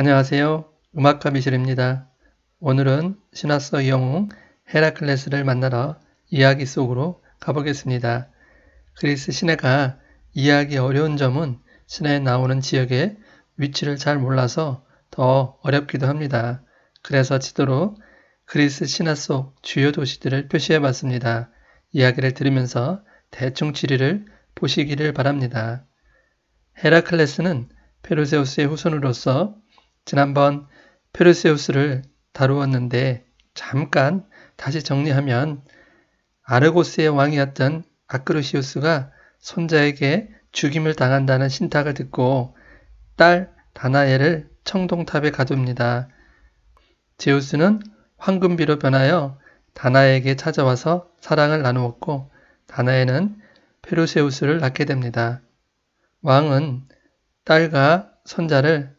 안녕하세요. 음악가 미실입니다. 오늘은 시나서 영웅 헤라클레스를 만나러 이야기 속으로 가보겠습니다. 그리스 시내가 이해하기 어려운 점은 시내에 나오는 지역의 위치를 잘 몰라서 더 어렵기도 합니다. 그래서 지도로 그리스 신화 속 주요 도시들을 표시해 봤습니다. 이야기를 들으면서 대충 지리를 보시기를 바랍니다. 헤라클레스는 페르세우스의 후손으로서 지난번 페르세우스를 다루었는데 잠깐 다시 정리하면 아르고스의 왕이었던 아크루시우스가 손자에게 죽임을 당한다는 신탁을 듣고 딸 다나엘을 청동탑에 가둡니다. 제우스는 황금비로 변하여 다나에게 찾아와서 사랑을 나누었고 다나에는 페르세우스를 낳게 됩니다. 왕은 딸과 손자를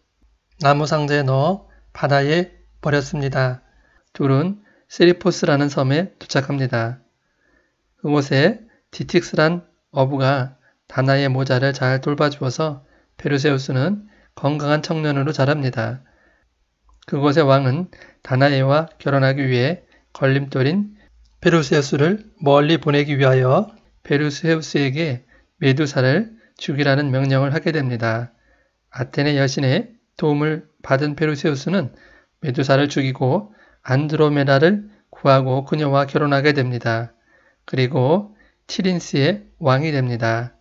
나무 상자에 넣어 바다에 버렸습니다. 둘은 세리포스라는 섬에 도착합니다. 그곳에 디틱스란 어부가 다나의 모자를 잘 돌봐주어서 페르세우스는 건강한 청년으로 자랍니다. 그곳의 왕은 다나에와 결혼하기 위해 걸림돌인 페르세우스를 멀리 보내기 위하여 페르세우스에게 메두사를 죽이라는 명령을 하게 됩니다. 아테네 여신의 도움을 받은 페르세우스는 메두사를 죽이고 안드로메다를 구하고 그녀와 결혼하게 됩니다. 그리고 티린스의 왕이 됩니다.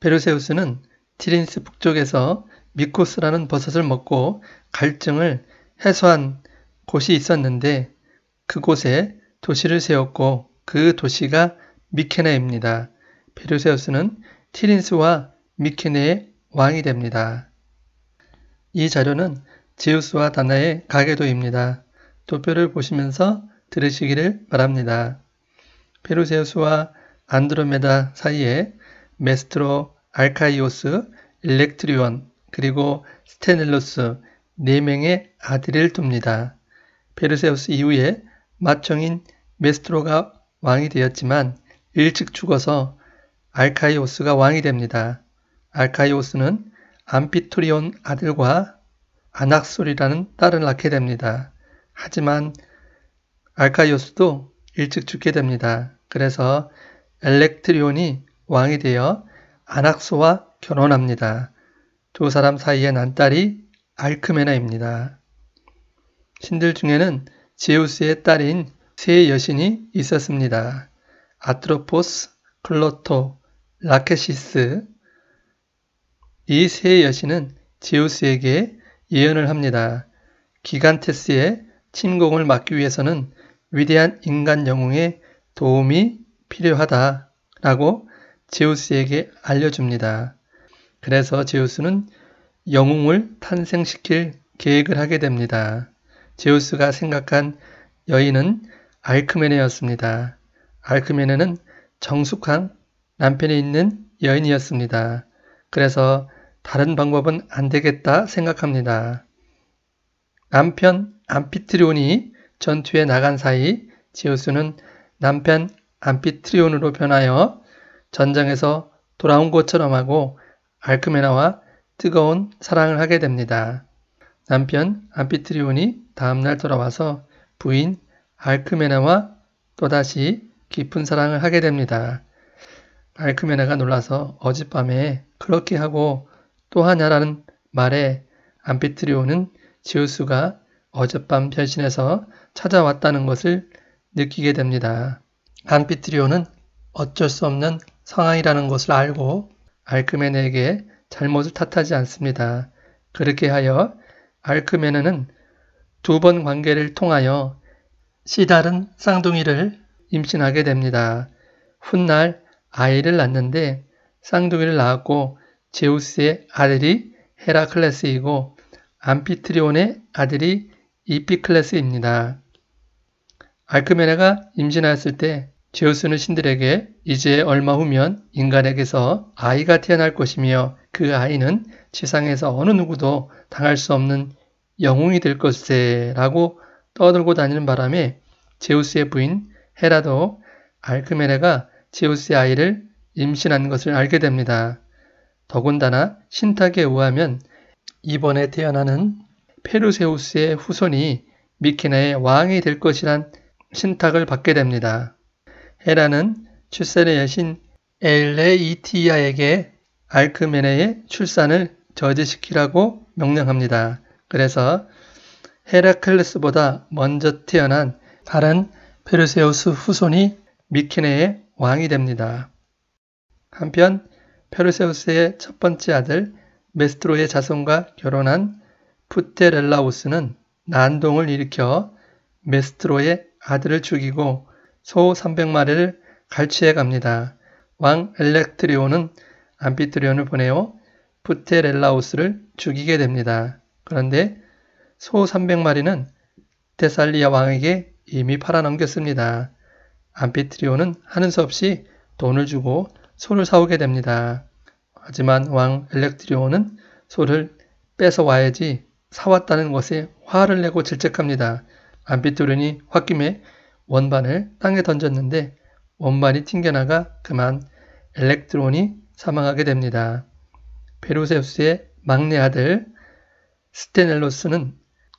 페르세우스는 티린스 북쪽에서 미코스라는 버섯을 먹고 갈증을 해소한 곳이 있었는데 그곳에 도시를 세웠고 그 도시가 미케네입니다. 페르세우스는 티린스와 미케네의 왕이 됩니다. 이 자료는 지우스와 다나의 가계도입니다. 도표를 보시면서 들으시기를 바랍니다. 페루세우스와 안드로메다 사이에 메스트로 알카이오스, 일렉트리온, 그리고 스테넬로스 4명의 아들을 둡니다. 페르세우스 이후에 마청인 메스트로가 왕이 되었지만 일찍 죽어서 알카이오스가 왕이 됩니다. 알카이오스는 암피투리온 아들과 아낙솔이라는 딸을 낳게 됩니다. 하지만 알카이오스도 일찍 죽게 됩니다. 그래서 엘렉트리온이 왕이 되어 아낙소와 결혼합니다. 두 사람 사이에 난 딸이 알크메나입니다. 신들 중에는 제우스의 딸인 세 여신이 있었습니다. 아트로포스, 클로토, 라케시스, 이세 여신은 제우스에게 예언을 합니다. 기간테스의 침공을 막기 위해서는 위대한 인간 영웅의 도움이 필요하다라고 제우스에게 알려줍니다. 그래서 제우스는 영웅을 탄생시킬 계획을 하게 됩니다. 제우스가 생각한 여인은 알크메네였습니다. 알크메네는 정숙한 남편이 있는 여인이었습니다. 그래서 다른 방법은 안 되겠다 생각합니다. 남편 암피트리온이 전투에 나간 사이 지우스는 남편 암피트리온으로 변하여 전장에서 돌아온 것처럼 하고 알크메나와 뜨거운 사랑을 하게 됩니다. 남편 암피트리온이 다음날 돌아와서 부인 알크메나와 또다시 깊은 사랑을 하게 됩니다. 알크메나가 놀라서 어젯밤에 그렇게 하고 또 하냐라는 말에 암피트리오는 지우스가 어젯밤 변신해서 찾아왔다는 것을 느끼게 됩니다. 암피트리오는 어쩔 수 없는 상황이라는 것을 알고 알크메네에게 잘못을 탓하지 않습니다. 그렇게 하여 알크메네는 두 번 관계를 통하여 시다른 쌍둥이를 임신하게 됩니다. 훗날 아이를 낳는데 쌍둥이를 낳았고 제우스의 아들이 헤라클레스이고 암피트리온의 아들이 이피클레스입니다. 알크메네가 임신하였을 때 제우스는 신들에게 이제 얼마 후면 인간에게서 아이가 태어날 것이며 그 아이는 지상에서 어느 누구도 당할 수 없는 영웅이 될 것세 라고 떠들고 다니는 바람에 제우스의 부인 헤라도 알크메네가 제우스의 아이를 임신한 것을 알게 됩니다. 더군다나 신탁에 의하면 이번에 태어나는 페르세우스의 후손이 미키나의 왕이 될 것이란 신탁을 받게 됩니다. 헤라는 출산의 여신 엘레이티아에게 알크메네의 출산을 저지시키라고 명령합니다. 그래서 헤라클레스보다 먼저 태어난 다른 페르세우스 후손이 미키네의 왕이 됩니다. 한편 페르세우스의 첫 번째 아들 메스트로의 자손과 결혼한 푸테렐라우스는 난동을 일으켜 메스트로의 아들을 죽이고 소 300마리를 갈취해 갑니다. 왕 엘렉트리오는 암피트리온을 보내어 푸테렐라우스를 죽이게 됩니다. 그런데 소 300마리는 테살리아 왕에게 이미 팔아넘겼습니다. 암피트리온은 하는 수 없이 돈을 주고 소를 사오게 됩니다. 하지만 왕엘렉트리온은 소를 뺏어와야지 사왔다는 것에 화를 내고 질책합니다. 안피토른이 홧김에 원반을 땅에 던졌는데 원반이 튕겨나가 그만 엘렉트론이 사망하게 됩니다. 페루세우스의 막내 아들 스테넬로스는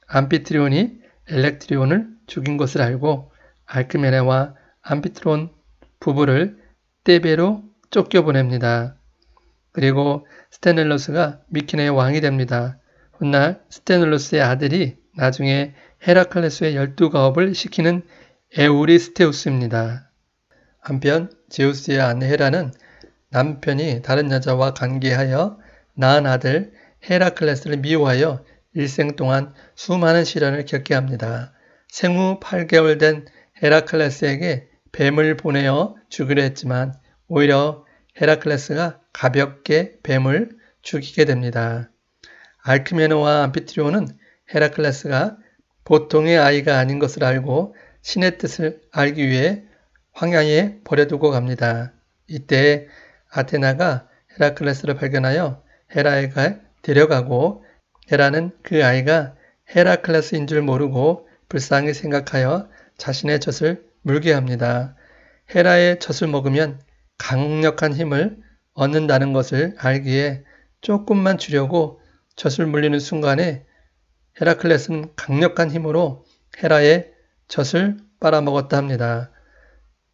암피트리온이 엘렉트리온을 죽인 것을 알고 알크메네와 암피트론 부부를 떼베로 쫓겨보냅니다. 그리고 스테넬로스가 미키네의 왕이 됩니다. 훗날 스테넬로스의 아들이 나중에 헤라클레스의 열두 가업을 시키는 에우리스테우스입니다. 한편 제우스의 아내 헤라는 남편이 다른 여자와 관계하여 낳은 아들 헤라클레스를 미워하여 일생 동안 수많은 시련을 겪게 합니다. 생후 8개월 된 헤라클레스에게 뱀을 보내어 죽으려 했지만 오히려 헤라클레스가 가볍게 뱀을 죽이게 됩니다. 알크메노와 암피트리온은 헤라클레스가 보통의 아이가 아닌 것을 알고 신의 뜻을 알기 위해 황야에 버려두고 갑니다. 이때 아테나가 헤라클레스를 발견하여 헤라에게 데려가고 헤라는 그 아이가 헤라클레스인 줄 모르고 불쌍히 생각하여 자신의 젖을 물게 합니다. 헤라의 젖을 먹으면 강력한 힘을 얻는다는 것을 알기에 조금만 주려고 젖을 물리는 순간에 헤라클레스는 강력한 힘으로 헤라의 젖을 빨아먹었다 합니다.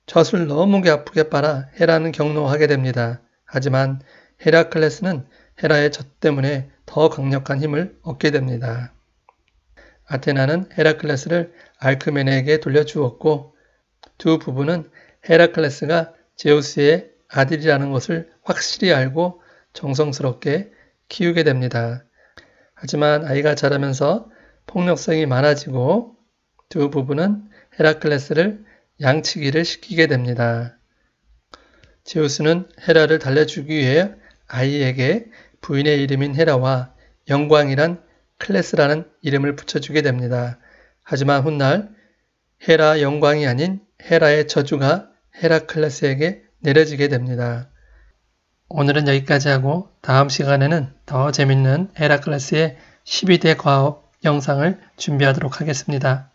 젖을 너무 아프게 빨아 헤라는 경로하게 됩니다. 하지만 헤라클레스는 헤라의 젖 때문에 더 강력한 힘을 얻게 됩니다. 아테나는 헤라클레스를 알크메네에게 돌려주었고 두 부부는 헤라클레스가 제우스의 아들이라는 것을 확실히 알고 정성스럽게 키우게 됩니다. 하지만 아이가 자라면서 폭력성이 많아지고 두 부부는 헤라클레스를 양치기를 시키게 됩니다. 제우스는 헤라를 달래주기 위해 아이에게 부인의 이름인 헤라와 영광이란 클레스라는 이름을 붙여주게 됩니다. 하지만 훗날 헤라 영광이 아닌 헤라의 저주가 헤라클레스에게 내려지게 됩니다. 오늘은 여기까지 하고 다음 시간에는 더 재밌는 헤라클레스의 12대 과업 영상을 준비하도록 하겠습니다.